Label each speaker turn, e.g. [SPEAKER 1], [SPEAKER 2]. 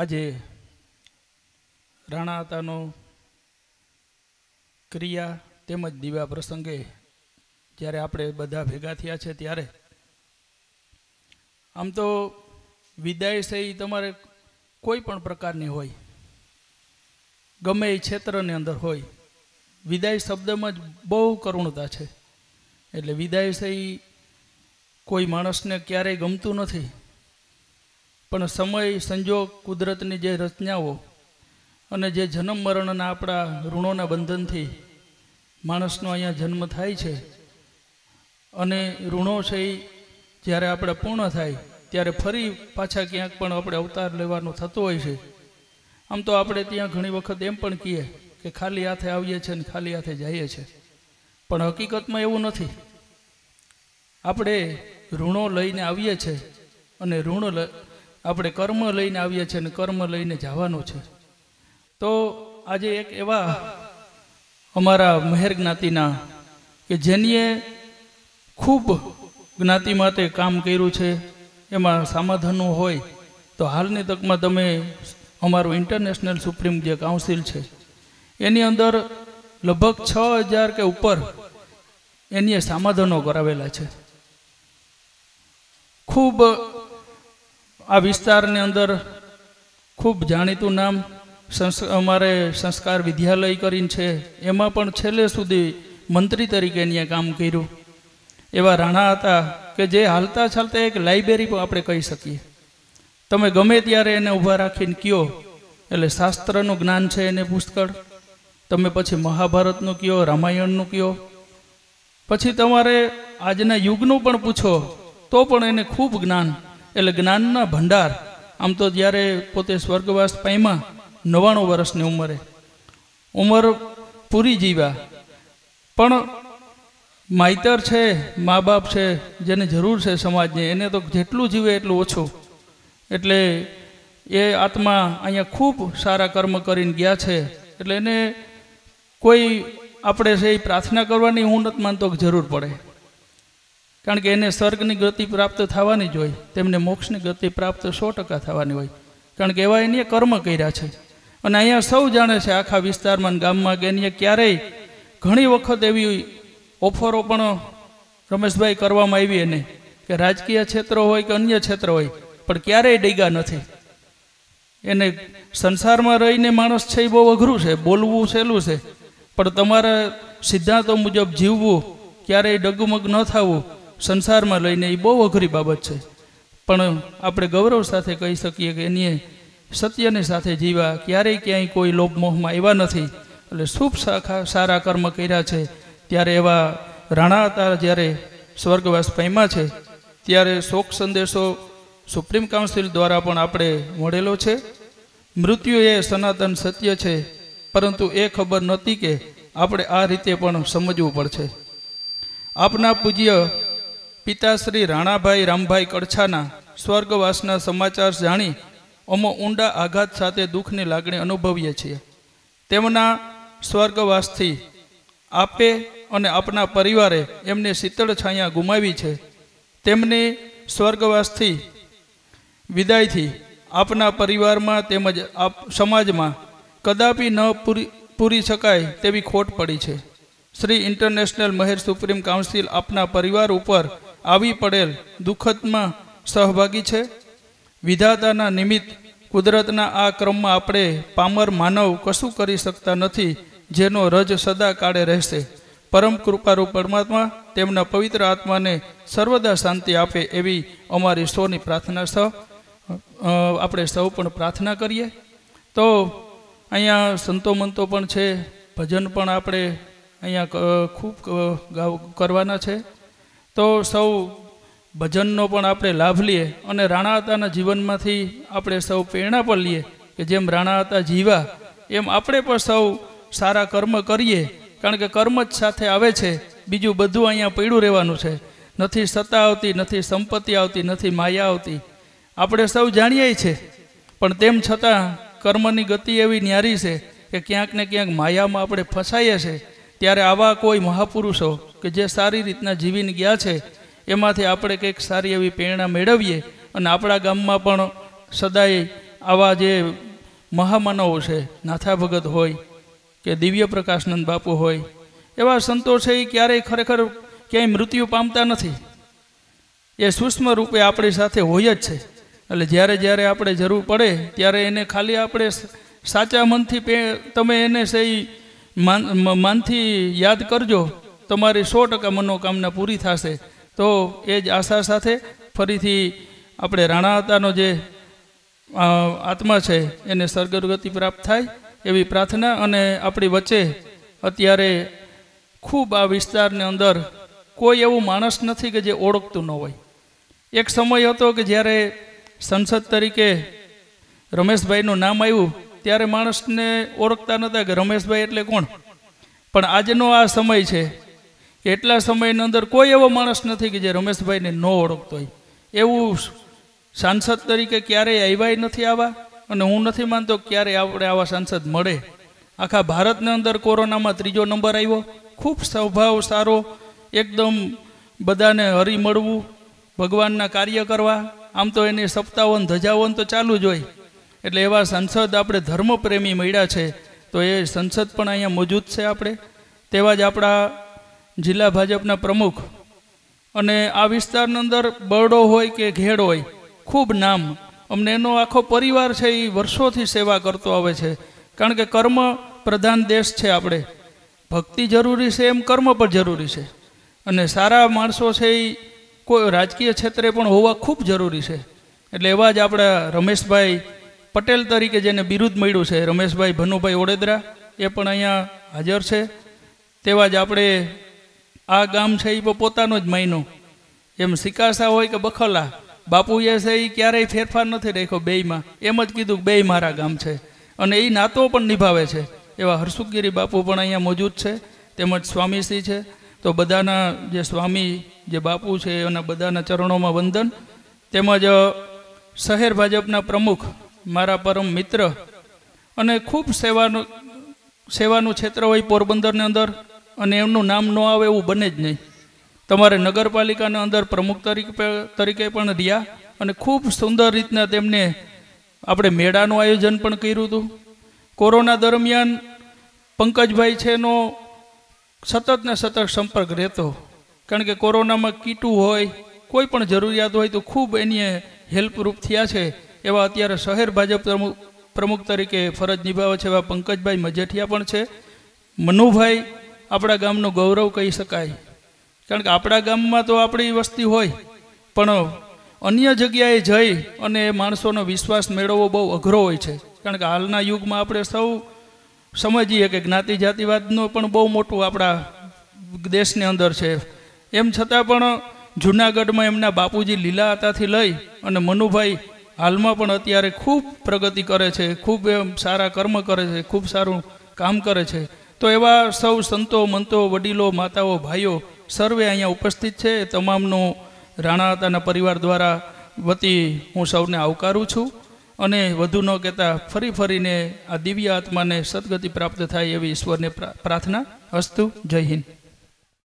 [SPEAKER 1] આજે રાણા હતાનો ક્રિયા તેમજ દીવા પ્રસંગે જ્યારે આપણે બધા ભેગા થયા છે ત્યારે આમ તો વિદાય છે તમારે કોઈ પણ પ્રકારની હોય ગમે એ ક્ષેત્રની અંદર હોય વિદાય શબ્દમાં જ બહુ કરુણતા છે એટલે વિદાય છે કોઈ માણસને ક્યારેય ગમતું નથી પણ સમય સંજોગ કુદરતની જે રચનાઓ અને જે જન્મ મરણના આપણા ઋણોના બંધનથી માણસનો અહીંયા જન્મ થાય છે અને ઋણો છે એ જ્યારે આપણે પૂર્ણ થાય ત્યારે ફરી પાછા ક્યાંક પણ આપણે અવતાર લેવાનો થતો હોય છે આમ તો આપણે ત્યાં ઘણી વખત એમ પણ કહીએ કે ખાલી હાથે આવીએ છીએ અને ખાલી હાથે જઈએ છીએ પણ હકીકતમાં એવું નથી આપણે ઋણો લઈને આવીએ છીએ અને ઋણ આપણે કર્મ લઈને આવીએ છીએ અને કર્મ લઈને જવાનું છે તો આજે એક એવા અમારા મહેર જ્ઞાતિના કે જેનીએ ખૂબ જ્ઞાતિ માટે કામ કર્યું છે એમાં સમાધાનો હોય તો હાલની તકમાં તમે અમારું ઇન્ટરનેશનલ સુપ્રીમ જે કાઉન્સિલ છે એની અંદર લગભગ છ હજાર કે ઉપર એની સામાધાનો કરાવેલા છે ખૂબ આ વિસ્તારની અંદર ખૂબ જાણીતું નામ સંસ અમારે સંસ્કાર વિદ્યાલય કરીને છે એમાં પણ છેલ્લે સુધી મંત્રી તરીકે અહીંયા કામ કર્યું એવા રાણા હતા કે જે હાલતા ચાલતા એક લાઇબ્રેરી પણ આપણે કહી શકીએ તમે ગમે ત્યારે એને ઊભા રાખીને કયો એટલે શાસ્ત્રનું જ્ઞાન છે એને પુષ્કળ તમે પછી મહાભારતનું કયો રામાયણનું કયો પછી તમારે આજના યુગનું પણ પૂછો તો પણ એને ખૂબ જ્ઞાન એટલે જ્ઞાનના ભંડાર આમ તો જ્યારે પોતે સ્વર્ગવાસ પામ્યા નવ્વાણું વર્ષની ઉંમરે ઉંમર પૂરી જીવ્યા પણ માઇતર છે મા બાપ છે જેને જરૂર છે સમાજને એને તો જેટલું જીવે એટલું ઓછું એટલે એ આત્મા અહીંયા ખૂબ સારા કર્મ કરીને ગયા છે એટલે એને કોઈ આપણે છે એ પ્રાર્થના કરવાની હું નથી માનતો કે જરૂર પડે કારણ કે એને સ્વર્ગની ગતિ પ્રાપ્ત થવાની જ હોય તેમને મોક્ષની ગતિ પ્રાપ્ત સો ટકા થવાની હોય કારણ કે એવા એને કર્મ કર્યા છે અને અહીંયા સૌ જાણે છે આખા વિસ્તારમાં ગામમાં કે એને ક્યારેય ઘણી વખત એવી ઓફરો પણ રમેશભાઈ કરવામાં આવી એને કે રાજકીય ક્ષેત્ર હોય કે અન્ય ક્ષેત્ર હોય પણ ક્યારેય ડેગા નથી એને સંસારમાં રહીને માણસ છે એ બહુ અઘરું છે બોલવું સહેલું છે પણ તમારા સિદ્ધાંતો મુજબ જીવવું ક્યારેય ડગમગ ન થવું સંસારમાં લઈને એ બહુ અઘરી બાબત છે પણ આપણે ગૌરવ સાથે કહી શકીએ કે એની સત્યની સાથે જીવા ક્યારેય ક્યાંય કોઈ લોભમોહમાં એવા નથી એટલે શુભ સાખા સારા કર્મ કર્યા છે ત્યારે એવા રાણા હતા જ્યારે સ્વર્ગવાસ પામ્યા છે ત્યારે શોક સંદેશો સુપ્રીમ કાઉન્સિલ દ્વારા પણ આપણે મળેલો છે મૃત્યુ એ સનાતન સત્ય છે પરંતુ એ ખબર નહોતી કે આપણે આ રીતે પણ સમજવું પડશે આપના પૂજ્ય પિતા શ્રી રાણાભાઈ રામભાઈ કડછાના સ્વર્ગવાસના સમાચાર જાણી અમો ઊંડા આઘાત સાથે દુઃખની લાગણી અનુભવીએ છીએ તેમના સ્વર્ગવાસથી આપે અને આપના પરિવારે એમને શીતળ છાયા ગુમાવી છે તેમની સ્વર્ગવાસથી વિદાયથી આપના પરિવારમાં તેમજ આપ સમાજમાં કદાપી ન પૂરી પૂરી શકાય તેવી ખોટ પડી છે Shri international Meher supreme council આપના પરિવાર ઉપર આવી પડેલ દુઃખદમાં સહભાગી છે વિધાતાના નિમિત્ત કુદરતના આ ક્રમમાં આપણે પામર માનવ કશું કરી શકતા નથી જેનો રજ સદા કાળે રહેશે પરમ કૃપારૂપ પરમાત્મા તેમના પવિત્ર આત્માને સર્વદા શાંતિ આપે એવી અમારી સૌની પ્રાર્થના સૌ આપણે સૌ પણ પ્રાર્થના કરીએ તો અહીંયા સંતો મંતો પણ છે ભજન પણ આપણે અહીંયા ખૂબ કરવાના છે તો સૌ ભજનનો પણ આપણે લાભ લઈએ અને રાણા હતાના જીવનમાંથી આપણે સૌ પ્રેરણા પણ લઈએ કે જેમ રાણા હતા જીવા એમ આપણે પણ સૌ સારા કર્મ કરીએ કારણ કે કર્મ જ સાથે આવે છે બીજું બધું અહીંયા પડ્યું રહેવાનું છે નથી સત્તા આવતી નથી સંપત્તિ આવતી નથી માયા આવતી આપણે સૌ જાણીએ છીએ પણ તેમ છતાં કર્મની ગતિ એવી ન્યારી છે કે ક્યાંક ને ક્યાંક માયામાં આપણે ફસાઈએ છીએ ત્યારે આવા કોઈ મહાપુરુષો કે જે સારી રીતના જીવીને ગયા છે એમાંથી આપણે કંઈક સારી એવી પ્રેરણા મેળવીએ અને આપણા ગામમાં પણ સદાય આવા જે મહામાનવો છે નાથા ભગત હોય કે દિવ્ય પ્રકાશનંદ બાપુ હોય એવા સંતો છે એ ક્યારેય ખરેખર ક્યાંય મૃત્યુ પામતા નથી એ સૂક્ષ્મ રૂપે આપણી સાથે હોય જ છે એટલે જ્યારે જ્યારે આપણે જરૂર પડે ત્યારે એને ખાલી આપણે સાચા મનથી તમે એને સહી માનથી યાદ કરજો તમારી સો ટકા મનોકામના પૂરી થશે તો એ જ આશા સાથે ફરીથી આપણે રાણા હતાનો જે આત્મા છે એને સર્ગરગતિ પ્રાપ્ત થાય એવી પ્રાર્થના અને આપણી વચ્ચે અત્યારે ખૂબ આ વિસ્તારની અંદર કોઈ એવું માણસ નથી કે જે ઓળખતું ન હોય એક સમય હતો કે જ્યારે સંસદ તરીકે રમેશભાઈનું નામ આવ્યું ત્યારે માણસને ઓળખતા નહોતા કે રમેશભાઈ એટલે કોણ પણ આજનો આ સમય છે એટલા સમયની અંદર કોઈ એવો માણસ નથી કે જે રમેશભાઈને ન ઓળખતો હોય એવું સાંસદ તરીકે ક્યારેય આવ્યા નથી આવા અને હું નથી માનતો ક્યારેય આપણે આવા સાંસદ મળે આખા ભારતની અંદર કોરોનામાં ત્રીજો નંબર આવ્યો ખૂબ સ્વભાવ સારો એકદમ બધાને હરી મળવું ભગવાનના કાર્ય કરવા આમ તો એની સપ્તાવન ધજાવન તો ચાલુ જ હોય એટલે એવા સંસદ આપણે ધર્મપ્રેમી મળ્યા છે તો એ સંસદ પણ અહીંયા મોજૂદ છે આપણે તેવા જ આપણા જિલ્લા ભાજપના પ્રમુખ અને આ વિસ્તારની અંદર બરડો હોય કે ઘેડ હોય ખૂબ નામ અમને એનો આખો પરિવાર છે એ વર્ષોથી સેવા કરતો આવે છે કારણ કે કર્મ પ્રધાન દેશ છે આપણે ભક્તિ જરૂરી છે એમ કર્મ પણ જરૂરી છે અને સારા માણસો છે એ કોઈ રાજકીય ક્ષેત્રે પણ હોવા ખૂબ જરૂરી છે એટલે એવા જ આપણા રમેશભાઈ પટેલ તરીકે જેને બિરુદ મળ્યું છે રમેશભાઈ ભનુભાઈ ઓડેદરા એ પણ અહીંયા હાજર છે તેવા જ આપણે આ ગામ છે એ પોતાનો જ મહિનો એમ સિકાસા હોય કે બખોલા બાપુએ છે એ ક્યારેય ફેરફાર નથી રાખ્યો બેયમાં એમ જ કીધું બે મારા ગામ છે અને એ નાતો પણ નિભાવે છે એવા હરસુખગીરી બાપુ પણ અહીંયા મોજૂદ છે તેમજ સ્વામીશ્રી છે તો બધાના જે સ્વામી જે બાપુ છે એના બધાના ચરણોમાં વંદન તેમજ શહેર ભાજપના પ્રમુખ મારા પરમ મિત્ર અને ખૂબ સેવાનું સેવાનું ક્ષેત્ર હોય પોરબંદરની અંદર અને એમનું નામ ન આવે એવું બને જ નહીં તમારે નગરપાલિકાના અંદર પ્રમુખ તરીકે તરીકે પણ રહ્યા અને ખૂબ સુંદર રીતના તેમને આપણે મેળાનું આયોજન પણ કર્યું હતું કોરોના દરમિયાન પંકજભાઈ છે એનો સતત ને સતત સંપર્ક રહેતો કારણ કે કોરોનામાં કીટું હોય કોઈ પણ જરૂરિયાત હોય તો ખૂબ એની હેલ્પરૂપ થયા છે એવા અત્યારે શહેર ભાજપ પ્રમુખ પ્રમુખ તરીકે ફરજ નિભાવે છે એવા પંકજભાઈ મજેઠિયા પણ છે મનુભાઈ આપણા ગામનો ગૌરવ કહી શકાય કારણ કે આપણા ગામમાં તો આપણી વસ્તી હોય પણ અન્ય જગ્યાએ જઈ અને એ માણસોનો વિશ્વાસ મેળવવો બહુ અઘરો હોય છે કારણ કે હાલના યુગમાં આપણે સૌ સમજીએ કે જ્ઞાતિ જાતિવાદનું પણ બહુ મોટું આપણા દેશની અંદર છે એમ છતાં પણ જુનાગઢમાં એમના બાપુજી લીલા આતાથી લઈ અને મનુભાઈ હાલમાં પણ અત્યારે ખૂબ પ્રગતિ કરે છે ખૂબ એમ સારા કર્મ કરે છે ખૂબ સારું કામ કરે છે તો એવા સૌ સંતો મંતો વડીલો માતાઓ ભાઈઓ સર્વે અહીંયા ઉપસ્થિત છે તમામનો રાણા હતાના પરિવાર દ્વારા વતી હું સૌને આવકારું છું અને વધુ ન કહેતા ફરી ફરીને આ દિવ્ય આત્માને સદગતિ પ્રાપ્ત થાય એવી ઈશ્વરને પ્રાર્થના અસ્તુ જય હિન્દ